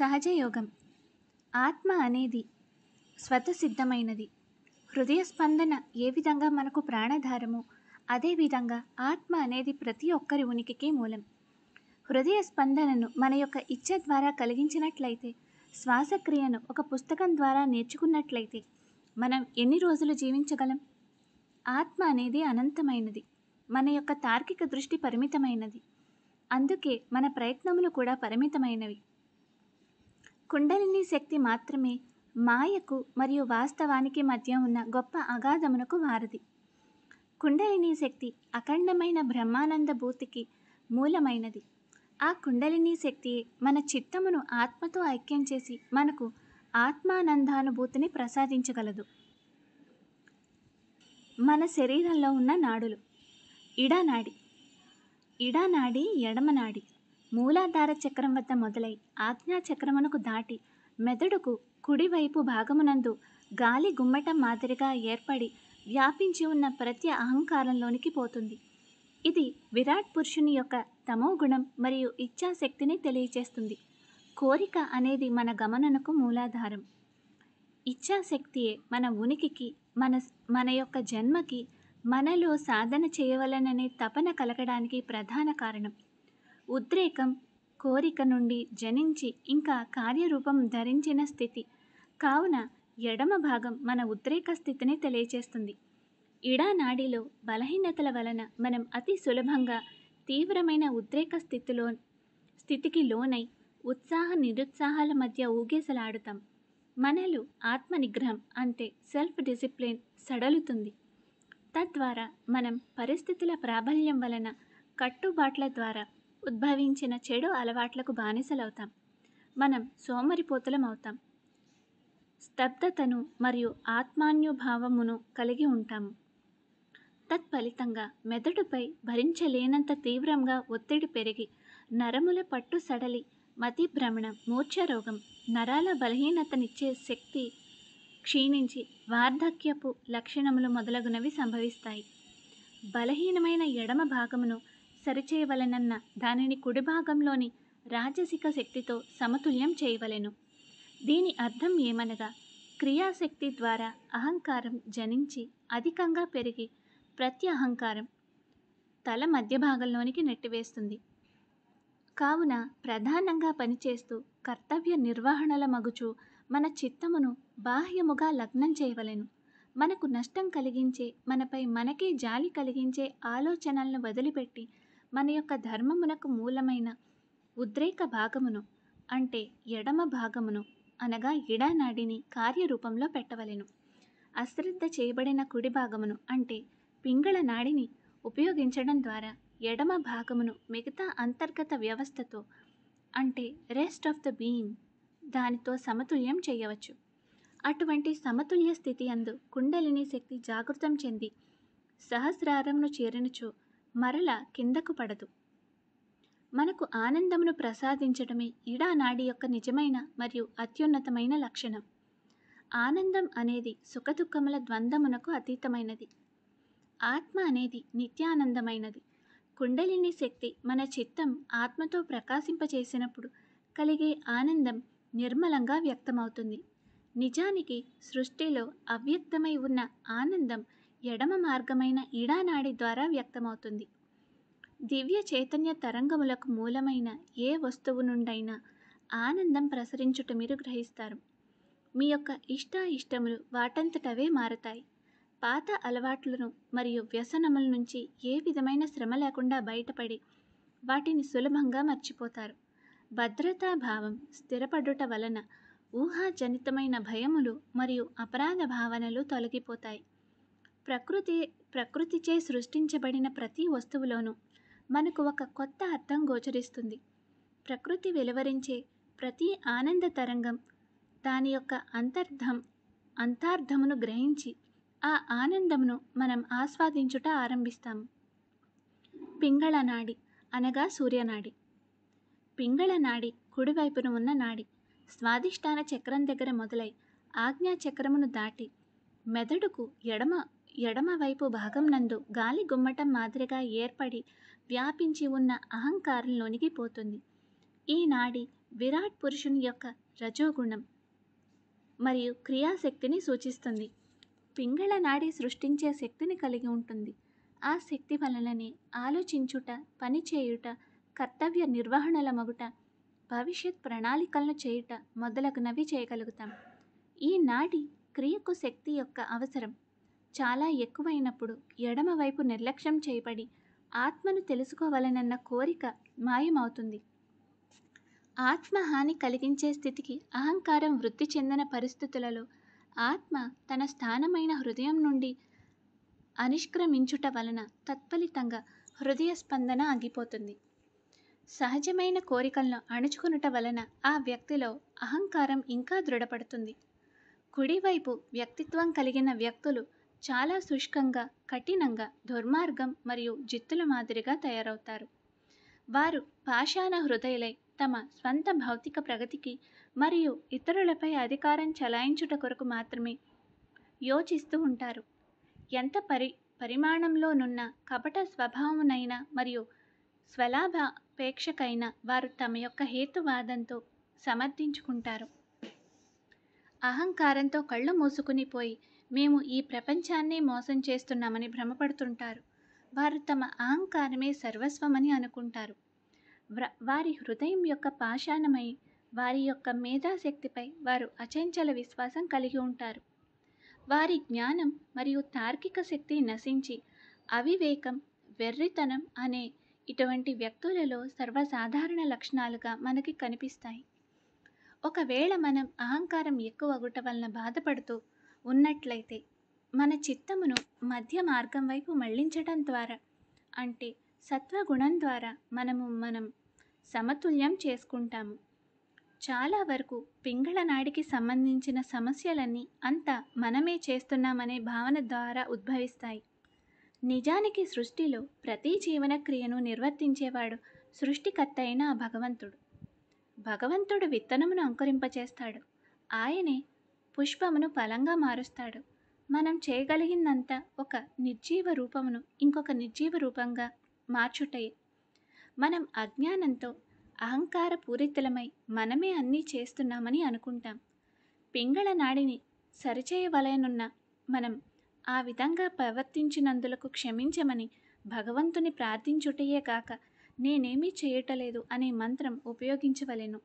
సహజ యోగం ఆత్మ అనేది స్వతసిద్ధమైనది హృదయ స్పందన ఏ విధంగా మనకు ప్రాణధారము అదేవిధంగా ఆత్మ అనేది ప్రతి ఒక్కరి ఉనికికి మూలం హృదయ స్పందనను మన యొక్క ఇచ్చ ద్వారా కలిగించినట్లయితే శ్వాసక్రియను ఒక పుస్తకం ద్వారా నేర్చుకున్నట్లయితే మనం ఎన్ని రోజులు జీవించగలం ఆత్మ అనేది అనంతమైనది మన యొక్క తార్కిక దృష్టి పరిమితమైనది అందుకే మన ప్రయత్నములు కూడా పరిమితమైనవి కుండలిని శక్తి మాత్రమే మాయకు మరియు వాస్తవానికి మధ్య ఉన్న గొప్ప అగాధమునకు వారది కుండలిని శక్తి అఖండమైన బ్రహ్మానంద భూతికి మూలమైనది ఆ కుండలిని శక్తి మన చిత్తమును ఆత్మతో ఐక్యం చేసి మనకు ఆత్మానందానుభూతిని ప్రసాదించగలదు మన శరీరంలో ఉన్న నాడులు ఇడానాడి ఇడానాడి ఎడమనాడి మూలాధార చక్రం వద్ద మొదలై ఆజ్ఞా చక్రమునకు దాటి మెదడుకు కుడివైపు భాగమునందు గాలి గుమ్మటం మాదిరిగా ఏర్పడి వ్యాపించి ఉన్న ప్రతి అహంకారంలోనికి పోతుంది ఇది విరాట్ పురుషుని యొక్క తమో గుణం మరియు ఇచ్ఛాశక్తిని తెలియచేస్తుంది కోరిక అనేది మన గమననకు మూలాధారం ఇచ్ఛాశక్తియే మన ఉనికికి మన మన యొక్క జన్మకి మనలో సాధన చేయవలననే తపన కలగడానికి ప్రధాన కారణం ఉద్రేకం కోరిక నుండి జనించి ఇంకా కార్యరూపం ధరించిన స్థితి కావున ఎడమ భాగం మన ఉద్రేక స్థితిని తెలియచేస్తుంది ఇడానాడిలో బలహీనతల వలన మనం అతి సులభంగా తీవ్రమైన ఉద్రేక స్థితిలో స్థితికి లోనై ఉత్సాహ నిరుత్సాహాల మధ్య ఊగేసలాడుతాం మనలు ఆత్మ నిగ్రహం అంటే సెల్ఫ్ డిసిప్లిన్ సడలుతుంది తద్వారా మనం పరిస్థితుల ప్రాబల్యం వలన కట్టుబాట్ల ద్వారా ఉద్భవించిన చెడు అలవాట్లకు బానిసలవుతాం మనం సోమరిపోతులం అవుతాం స్తబ్దతను మరియు ఆత్మాన్యుభావమును కలిగి ఉంటాము తత్ఫలితంగా మెదడుపై భరించలేనంత తీవ్రంగా ఒత్తిడి పెరిగి నరముల పట్టు సడలి మతి భ్రమణం మూర్ఛరోగం నరాల బలహీనతనిచ్చే శక్తి క్షీణించి వార్ధక్యపు లక్షణములు మొదలగునవి సంభవిస్తాయి బలహీనమైన ఎడమ భాగమును సరిచేయవలెనన్న దానిని కుడిభాగంలోని రాజసిక శక్తితో సమతుల్యం చేయవలెను దీని అర్థం ఏమనగా క్రియాశక్తి ద్వారా అహంకారం జనించి అధికంగా పెరిగి ప్రత్యహంకారం తల మధ్య భాగంలోనికి నెట్టివేస్తుంది కావున ప్రధానంగా పనిచేస్తూ కర్తవ్య నిర్వహణల మగుచు మన చిత్తమును బాహ్యముగా లగ్నం చేయవలెను మనకు నష్టం కలిగించే మనపై మనకే జాలి కలిగించే ఆలోచనలను వదిలిపెట్టి మన యొక్క ధర్మమునకు మూలమైన ఉద్రేక భాగమును అంటే ఎడమ భాగమును అనగా ఎడనాడిని కార్యరూపంలో పెట్టవలెను అశ్రద్ధ చేయబడిన కుడి భాగమును అంటే పింగళ నాడిని ఉపయోగించడం ద్వారా ఎడమ భాగమును మిగతా అంతర్గత వ్యవస్థతో అంటే రెస్ట్ ఆఫ్ ద బీయింగ్ దానితో సమతుల్యం చేయవచ్చు అటువంటి సమతుల్య స్థితి అందు కుండలిని శక్తి జాగృతం చెంది సహస్రారంను చేరినచో మరల కిందకు పడదు మనకు ఆనందమును ప్రసాదించడమే ఇడానాడి యొక్క నిజమైన మరియు అత్యున్నతమైన లక్షణం ఆనందం అనేది సుఖదుఖముల ద్వంద్వమునకు అతీతమైనది ఆత్మ అనేది నిత్యానందమైనది కుండలిని శక్తి మన చిత్తం ఆత్మతో ప్రకాశింపచేసినప్పుడు కలిగే ఆనందం నిర్మలంగా వ్యక్తమవుతుంది నిజానికి సృష్టిలో అవ్యక్తమై ఉన్న ఆనందం ఎడమ మార్గమైన ఈడానాడి ద్వారా వ్యక్తమవుతుంది దివ్య చైతన్య తరంగములకు మూలమైన ఏ వస్తువు నుండైనా ఆనందం ప్రసరించుట మీరు గ్రహిస్తారు మీ యొక్క ఇష్ట ఇష్టములు వాటంతటవే మారతాయి పాత అలవాట్లను మరియు వ్యసనముల నుంచి ఏ విధమైన శ్రమ లేకుండా బయటపడి వాటిని సులభంగా మర్చిపోతారు భద్రతా భావం స్థిరపడుట వలన ఊహాజనితమైన భయములు మరియు అపరాధ భావనలు తొలగిపోతాయి ప్రకృతి ప్రకృతిచే సృష్టించబడిన ప్రతి వస్తువులోనూ మనకు ఒక కొత్త అర్థం గోచరిస్తుంది ప్రకృతి వెలువరించే ప్రతి ఆనంద తరంగం దాని యొక్క అంతర్థం అంతార్థమును గ్రహించి ఆ ఆనందమును మనం ఆస్వాదించుట ఆరంభిస్తాము పింగళనాడి అనగా సూర్యనాడి పింగళనాడి కుడివైపున ఉన్న నాడి స్వాధిష్టాన చక్రం దగ్గర మొదలై ఆజ్ఞా చక్రమును దాటి మెదడుకు ఎడమ ఎడమవైపు భాగం నందు గాలి గుమ్మటం మాదిరిగా ఏర్పడి వ్యాపించి ఉన్న పోతుంది ఈ ఈనాటి విరాట్ పురుషుని యొక్క రజోగుణం మరియు క్రియాశక్తిని సూచిస్తుంది. పింగళ నాడి సృష్టించే శక్తిని కలిగి ఉంటుంది. ఆ శక్తి వలననే ఆలోచించుట, పనిచేయుట, కర్తవ్య నిర్వహణల మగుట, భవిష్యత్ ప్రణాళికలను చేయుట మొదలగునవి చేయగలుగుతాం. ఈనాటి క్రియకు శక్తి యొక్క అవసరం చాలా ఎక్కువైనప్పుడు ఎడమవైపు నిర్లక్ష్యం చేయబడి ఆత్మను తెలుసుకోవాలనన్న కోరిక మాయమవుతుంది ఆత్మహాని కలిగించే స్థితికి అహంకారం వృద్ధి చెందిన పరిస్థితులలో ఆత్మ తన స్థానమైన హృదయం నుండి అనిష్క్రమించుట వలన తత్ఫలితంగా హృదయ స్పందన ఆగిపోతుంది సహజమైన కోరికలను అణుచుకునుట వలన ఆ వ్యక్తిలో అహంకారం ఇంకా దృఢపడుతుంది కుడివైపు వ్యక్తిత్వం కలిగిన వ్యక్తులు చాలా శుష్కంగా కఠినంగా దుర్మార్గం మరియు జిత్తుల మాదిరిగా తయారవుతారు వారు పాషాణ హృదయులై తమ స్వంత భౌతిక ప్రగతికి మరియు ఇతరులపై అధికారం చలాయించుట కొరకు మాత్రమే యోచిస్తూ ఉంటారు ఎంత పరి పరిమాణంలోనున్న కపట స్వభావమునైనా మరియు స్వలాభాపేక్షకైన వారు తమ యొక్క హేతువాదంతో సమర్థించుకుంటారు అహంకారంతో కళ్ళు మూసుకుని పోయి మేము ఈ ప్రపంచాన్ని మోసం చేస్తున్నామని భ్రమపడుతుంటారు వారు తమ అహంకారమే సర్వస్వమని అనుకుంటారు వారి హృదయం యొక్క పాషాణమై వారి యొక్క మేధాశక్తిపై వారు అచంచల విశ్వాసం కలిగి ఉంటారు వారి జ్ఞానం మరియు తార్కిక శక్తి నశించి అవివేకం వెర్రితనం అనే ఇటువంటి వ్యక్తులలో సర్వసాధారణ లక్షణాలుగా మనకి కనిపిస్తాయి ఒకవేళ మనం అహంకారం ఎక్కువ అగుట వలన బాధపడుతూ ఉన్నట్లయితే మన చిత్తమును మధ్య మార్గం వైపు మళ్లించటం ద్వారా అంటే సత్వగుణం ద్వారా మనము మనం సమతుల్యం చేసుకుంటాము చాలా వరకు పింగళ నాడికి సంబంధించిన సమస్యలన్నీ అంతా మనమే చేస్తున్నామనే భావన ద్వారా ఉద్భవిస్తాయి నిజానికి సృష్టిలో ప్రతి జీవన క్రియను నిర్వర్తించేవాడు సృష్టికర్త అయిన ఆ భగవంతుడు భగవంతుడు విత్తనమును అంకురింపచేస్తాడు ఆయనే పుష్పమును ఫలంగా మారుస్తాడు మనం చేయగలిగిందంతా ఒక నిర్జీవ రూపమును ఇంకొక నిర్జీవ రూపంగా మార్చుటయే మనం అజ్ఞానంతో అహంకార పూరితులమై మనమే అన్నీ చేస్తున్నామని అనుకుంటాం పింగళ నాడిని సరిచేయవలయనున్న మనం ఆ విధంగా ప్రవర్తించినందులకు క్షమించమని భగవంతుని ప్రార్థించుటయే కాక నేనేమీ చేయటలేదు అనే మంత్రం ఉపయోగించవలెను